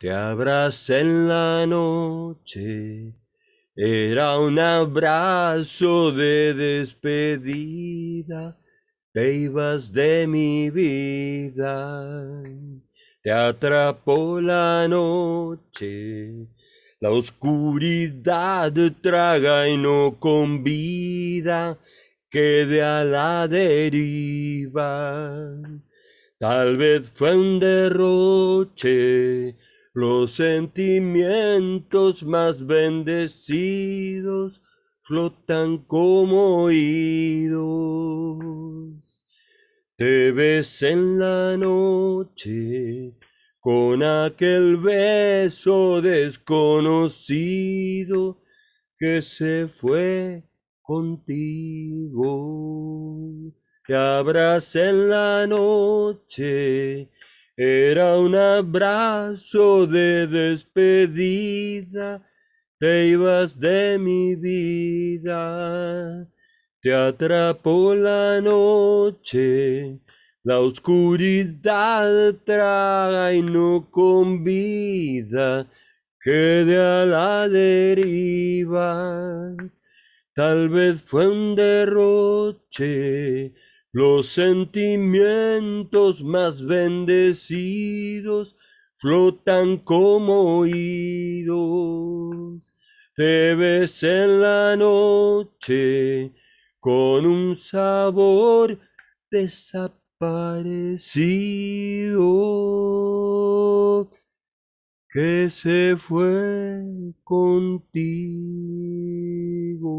Te abracé en la noche, era un abrazo de despedida, te ibas de mi vida. Te atrapó la noche, la oscuridad traga y no convida, quede a la deriva. Tal vez fue un derroche, los sentimientos más bendecidos flotan como oídos. Te ves en la noche con aquel beso desconocido que se fue contigo. Te abras en la noche era un abrazo de despedida, te ibas de mi vida. Te atrapó la noche, la oscuridad traga y no convida, quede a la deriva. Tal vez fue un derroche, los sentimientos más bendecidos flotan como oídos. Te ves en la noche con un sabor desaparecido que se fue contigo.